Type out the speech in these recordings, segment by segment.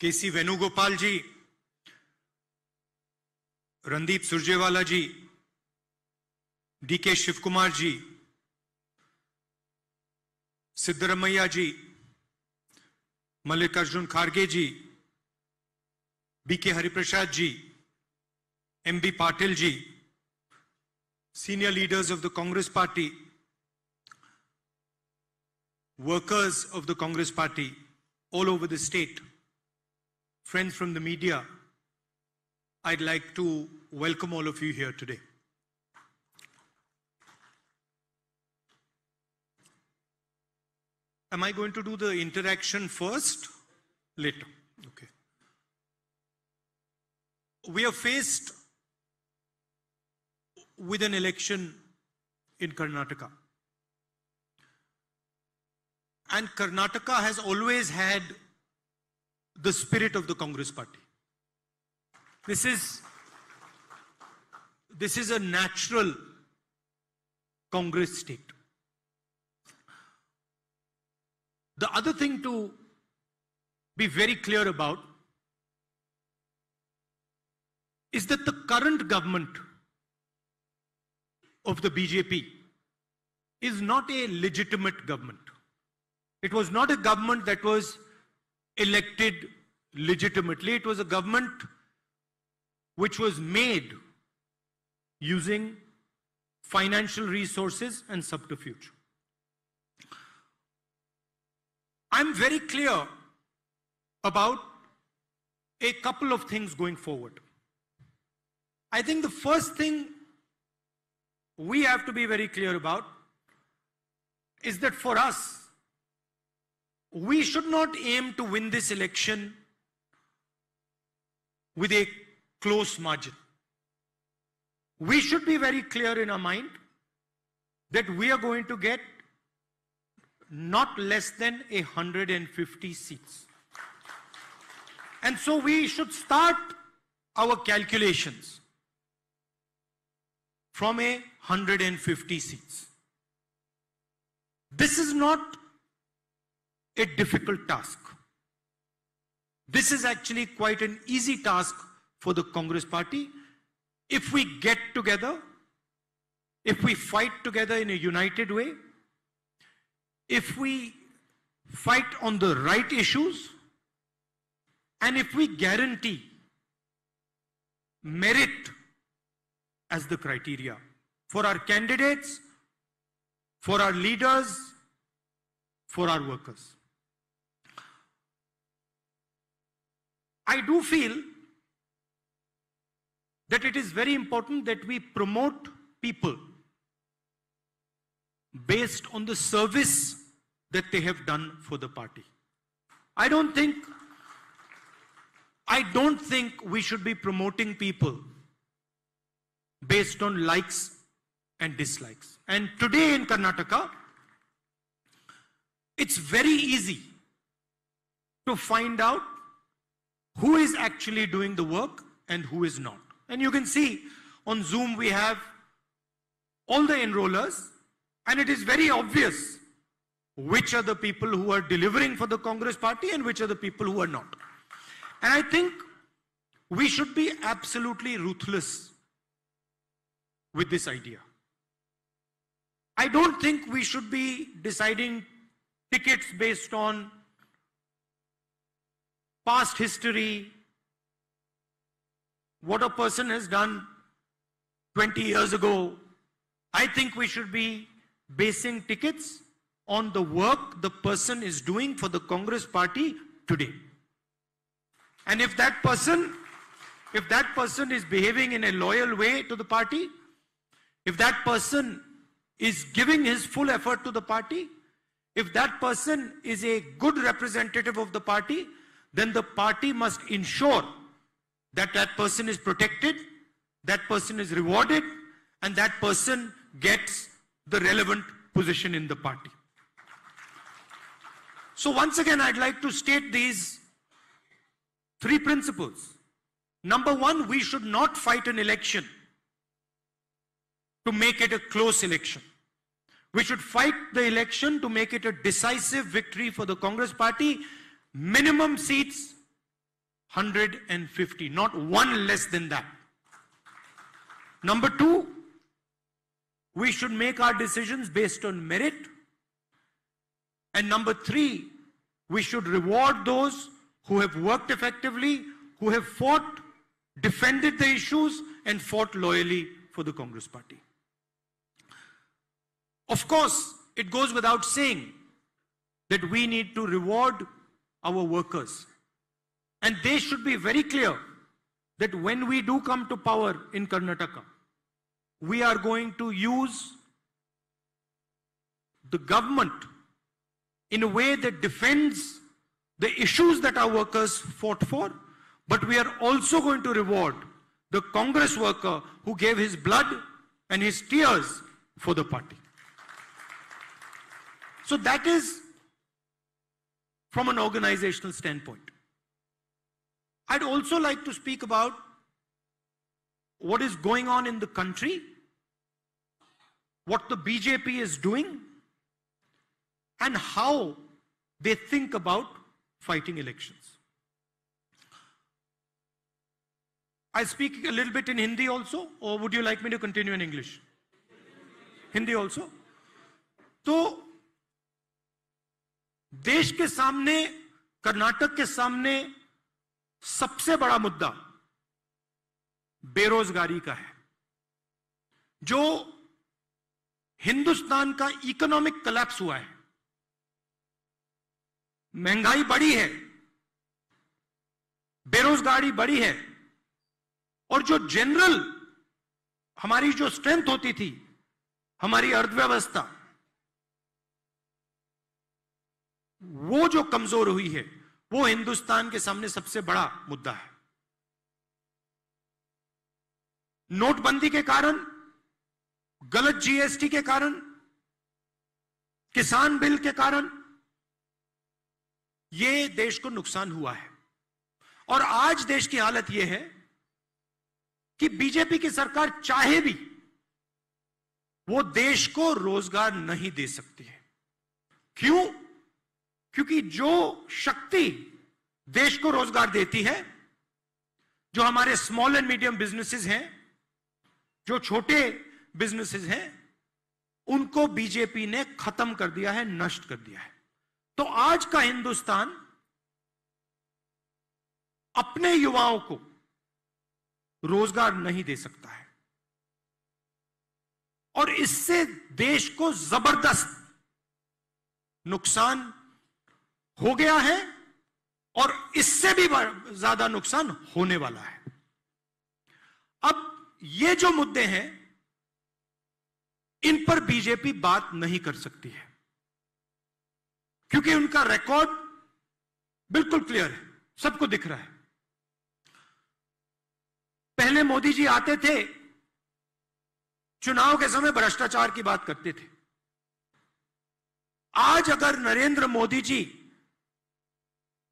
के C Venugopal ji Randeep Surjewala ji D DK Shivakumar ji Siddaramaiah ji Mallikarjun Kharge ji B K Hariprasad ji M B Patil ji senior leaders of the Congress party workers of the Congress party all over the state Friends from the media, I'd like to welcome all of you here today. Am I going to do the interaction first? Later. Okay. We are faced with an election in Karnataka. And Karnataka has always had the spirit of the Congress party. This is, this is a natural Congress state. The other thing to be very clear about is that the current government of the BJP is not a legitimate government. It was not a government that was elected legitimately. It was a government which was made using financial resources and subterfuge. I'm very clear about a couple of things going forward. I think the first thing we have to be very clear about is that for us, we should not aim to win this election with a close margin. We should be very clear in our mind that we are going to get not less than 150 seats. And so we should start our calculations from a 150 seats. This is not a difficult task. This is actually quite an easy task for the Congress party. If we get together, if we fight together in a united way, if we fight on the right issues, and if we guarantee merit as the criteria for our candidates, for our leaders, for our workers. I do feel that it is very important that we promote people based on the service that they have done for the party. I don't think I don't think we should be promoting people based on likes and dislikes. And today in Karnataka, it's very easy to find out who is actually doing the work and who is not. And you can see on Zoom we have all the enrollers and it is very obvious which are the people who are delivering for the Congress party and which are the people who are not. And I think we should be absolutely ruthless with this idea. I don't think we should be deciding tickets based on past history, what a person has done 20 years ago. I think we should be basing tickets on the work the person is doing for the Congress party today. And if that person, if that person is behaving in a loyal way to the party, if that person is giving his full effort to the party, if that person is a good representative of the party, then the party must ensure that that person is protected, that person is rewarded, and that person gets the relevant position in the party. So once again, I'd like to state these three principles. Number one, we should not fight an election to make it a close election. We should fight the election to make it a decisive victory for the Congress party Minimum seats, 150, not one less than that. Number two, we should make our decisions based on merit. And number three, we should reward those who have worked effectively, who have fought, defended the issues, and fought loyally for the Congress party. Of course, it goes without saying that we need to reward our workers. And they should be very clear that when we do come to power in Karnataka, we are going to use the government in a way that defends the issues that our workers fought for, but we are also going to reward the Congress worker who gave his blood and his tears for the party. So that is from an organizational standpoint. I'd also like to speak about what is going on in the country, what the BJP is doing, and how they think about fighting elections. I speak a little bit in Hindi also, or would you like me to continue in English? Hindi also. So देश के सामने कर्नाटक के सामने सबसे बड़ा मुद्दा बेरोजगारी का है जो हिंदुस्तान का इकोनॉमिक कलेप्स हुआ है महंगाई बढ़ी है बेरोजगारी बढ़ी है और जो जनरल हमारी जो स्ट्रेंथ होती थी हमारी अर्थव्यवस्था वो जो कमजोर हुई है वो हिंदुस्तान के सामने सबसे बड़ा मुद्दा है नोटबंदी के कारण गलत जीएसटी के कारण किसान बिल के कारण ये देश को नुकसान हुआ है और आज देश की हालत यह है कि बीजेपी की सरकार चाहे भी वो देश को रोजगार नहीं दे सकती है क्यों क्योंकि जो शक्ति देश को रोजगार देती है जो हमारे स्मॉल एंड मीडियम बिजनेसेस हैं जो छोटे बिजनेसेस हैं उनको बीजेपी ने खत्म कर दिया है नष्ट कर दिया है तो आज का हिंदुस्तान अपने युवाओं को रोजगार नहीं दे सकता है और इससे देश को जबरदस्त नुकसान हो गया है और इससे भी ज्यादा नुकसान होने वाला है अब ये जो मुद्दे हैं इन पर बीजेपी बात नहीं कर सकती है क्योंकि उनका रिकॉर्ड बिल्कुल क्लियर है सबको दिख रहा है पहले मोदी जी आते थे चुनाव के समय भ्रष्टाचार की बात करते थे आज अगर नरेंद्र मोदी जी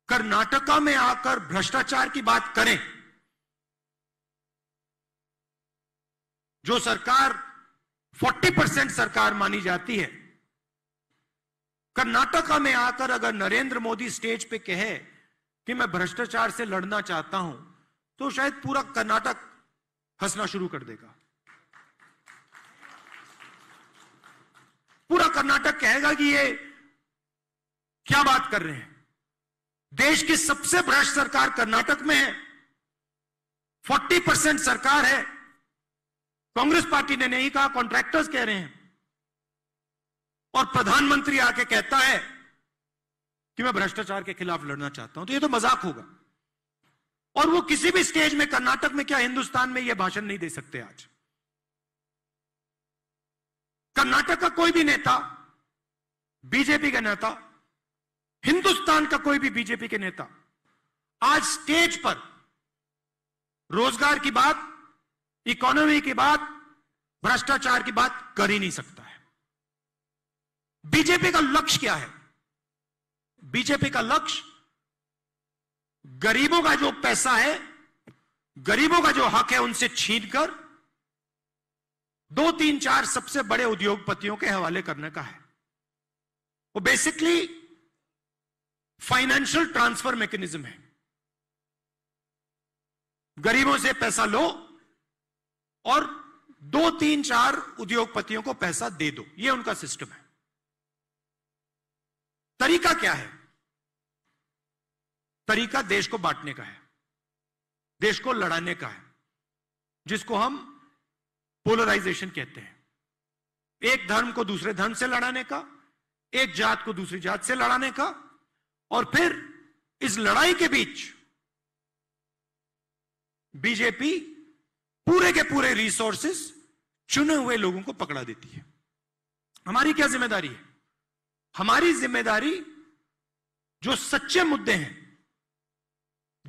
कर्नाटका में आकर भ्रष्टाचार की बात करें जो सरकार 40 परसेंट सरकार मानी जाती है कर्नाटका में आकर अगर नरेंद्र मोदी स्टेज पे कहे कि मैं भ्रष्टाचार से लड़ना चाहता हूं तो शायद पूरा कर्नाटक हंसना शुरू कर देगा पूरा कर्नाटक कहेगा कि ये क्या बात कर रहे हैं देश की सबसे भ्रष्ट सरकार कर्नाटक में है 40 परसेंट सरकार है कांग्रेस पार्टी ने नहीं कहा कॉन्ट्रैक्टर्स कह रहे हैं और प्रधानमंत्री आके कहता है कि मैं भ्रष्टाचार के खिलाफ लड़ना चाहता हूं तो ये तो मजाक होगा और वो किसी भी स्टेज में कर्नाटक में क्या हिंदुस्तान में ये भाषण नहीं दे सकते आज कर्नाटक का कोई भी नेता बीजेपी का नेता हिंदुस्तान का कोई भी बीजेपी के नेता आज स्टेज पर रोजगार की बात इकोनॉमी की बात भ्रष्टाचार की बात कर ही नहीं सकता है बीजेपी का लक्ष्य क्या है बीजेपी का लक्ष्य गरीबों का जो पैसा है गरीबों का जो हक है उनसे छीनकर दो तीन चार सबसे बड़े उद्योगपतियों के हवाले करने का है वो बेसिकली फाइनेंशियल ट्रांसफर मैकेनिज्म है गरीबों से पैसा लो और दो तीन चार उद्योगपतियों को पैसा दे दो यह उनका सिस्टम है तरीका क्या है तरीका देश को बांटने का है देश को लड़ाने का है जिसको हम पोलराइजेशन कहते हैं एक धर्म को दूसरे धर्म से लड़ाने का एक जात को दूसरी जात से लड़ाने का और फिर इस लड़ाई के बीच बीजेपी पूरे के पूरे रिसोर्सेस चुने हुए लोगों को पकड़ा देती है हमारी क्या जिम्मेदारी है हमारी जिम्मेदारी जो सच्चे मुद्दे हैं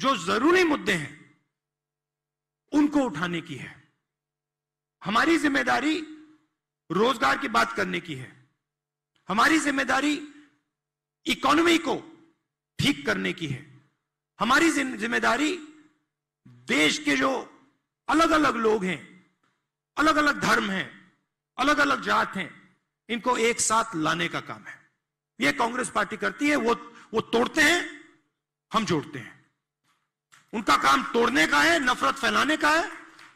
जो जरूरी मुद्दे हैं उनको उठाने की है हमारी जिम्मेदारी रोजगार की बात करने की है हमारी जिम्मेदारी इकोनॉमी को ठीक करने की है हमारी जिम्मेदारी देश के जो अलग अलग लोग हैं अलग अलग धर्म हैं अलग अलग जात हैं इनको एक साथ लाने का काम है यह कांग्रेस पार्टी करती है वो वो तोड़ते हैं हम जोड़ते हैं उनका काम तोड़ने का है नफरत फैलाने का है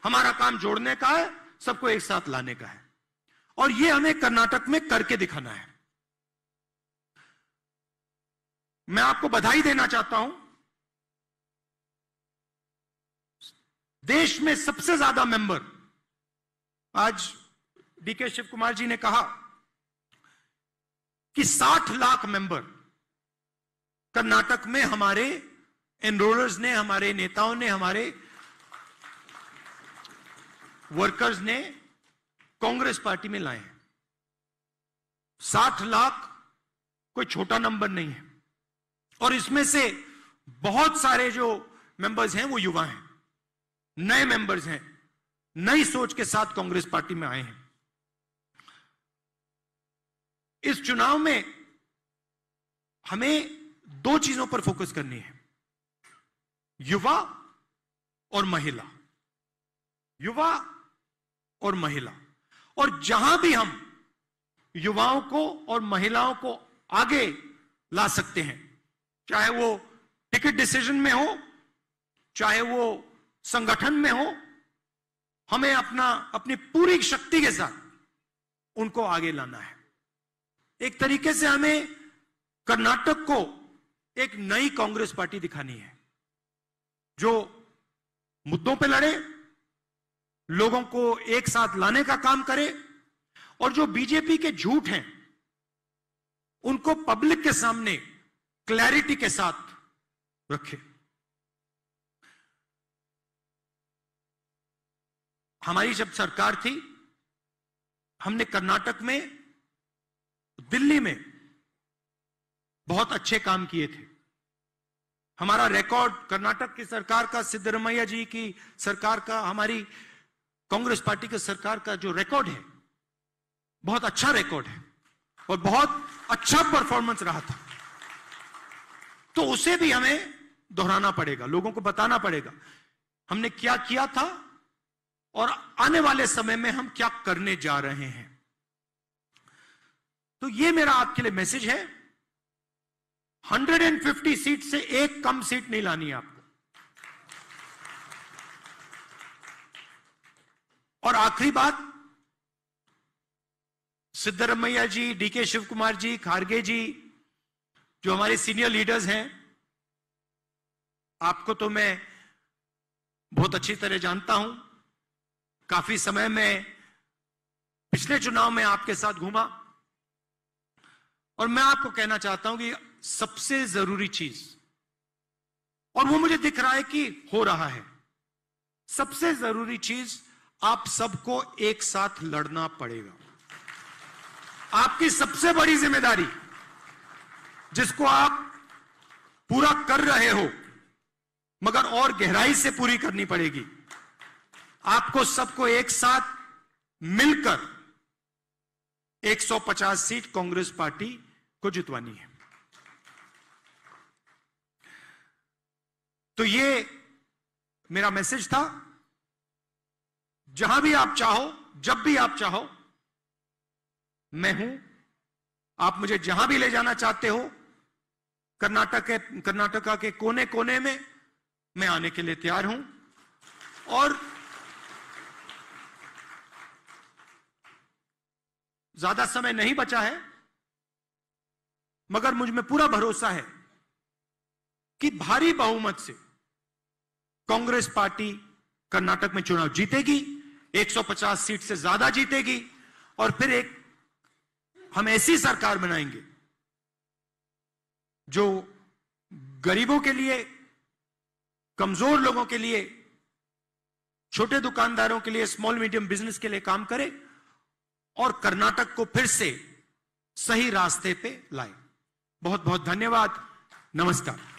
हमारा काम जोड़ने का है सबको एक साथ लाने का है और यह हमें कर्नाटक में करके दिखाना है मैं आपको बधाई देना चाहता हूं देश में सबसे ज्यादा मेंबर आज डीके शिव कुमार जी ने कहा कि 60 लाख मेंबर कर्नाटक में हमारे एनरोलर्स ने हमारे नेताओं ने हमारे वर्कर्स ने कांग्रेस पार्टी में लाए हैं साठ लाख कोई छोटा नंबर नहीं है और इसमें से बहुत सारे जो मेंबर्स हैं वो युवा हैं नए मेंबर्स हैं नई सोच के साथ कांग्रेस पार्टी में आए हैं इस चुनाव में हमें दो चीजों पर फोकस करनी है युवा और महिला युवा और महिला और जहां भी हम युवाओं को और महिलाओं को आगे ला सकते हैं चाहे वो टिकट डिसीजन में हो चाहे वो संगठन में हो हमें अपना अपनी पूरी शक्ति के साथ उनको आगे लाना है एक तरीके से हमें कर्नाटक को एक नई कांग्रेस पार्टी दिखानी है जो मुद्दों पे लड़े लोगों को एक साथ लाने का काम करे और जो बीजेपी के झूठ हैं उनको पब्लिक के सामने क्लैरिटी के साथ रखे हमारी जब सरकार थी हमने कर्नाटक में दिल्ली में बहुत अच्छे काम किए थे हमारा रिकॉर्ड कर्नाटक की सरकार का सिद्धरमैया जी की सरकार का हमारी कांग्रेस पार्टी की सरकार का जो रिकॉर्ड है बहुत अच्छा रिकॉर्ड है और बहुत अच्छा परफॉर्मेंस रहा था तो उसे भी हमें दोहराना पड़ेगा लोगों को बताना पड़ेगा हमने क्या किया था और आने वाले समय में हम क्या करने जा रहे हैं तो ये मेरा आपके लिए मैसेज है 150 सीट से एक कम सीट नहीं लानी है आपको और आखिरी बात सिद्धरमैया जी डीके शिव कुमार जी खारगे जी जो हमारे सीनियर लीडर्स हैं आपको तो मैं बहुत अच्छी तरह जानता हूं काफी समय में पिछले चुनाव में आपके साथ घूमा और मैं आपको कहना चाहता हूं कि सबसे जरूरी चीज और वो मुझे दिख रहा है कि हो रहा है सबसे जरूरी चीज आप सबको एक साथ लड़ना पड़ेगा आपकी सबसे बड़ी जिम्मेदारी जिसको आप पूरा कर रहे हो मगर और गहराई से पूरी करनी पड़ेगी आपको सबको एक साथ मिलकर 150 सीट कांग्रेस पार्टी को जितवानी है तो ये मेरा मैसेज था जहां भी आप चाहो जब भी आप चाहो मैं हूं आप मुझे जहां भी ले जाना चाहते हो कर्नाटक के कर्नाटका के कोने कोने में मैं आने के लिए तैयार हूं और ज्यादा समय नहीं बचा है मगर मुझ में पूरा भरोसा है कि भारी बहुमत से कांग्रेस पार्टी कर्नाटक में चुनाव जीतेगी 150 सीट से ज्यादा जीतेगी और फिर एक हम ऐसी सरकार बनाएंगे जो गरीबों के लिए कमजोर लोगों के लिए छोटे दुकानदारों के लिए स्मॉल मीडियम बिजनेस के लिए काम करे और कर्नाटक को फिर से सही रास्ते पे लाए बहुत बहुत धन्यवाद नमस्कार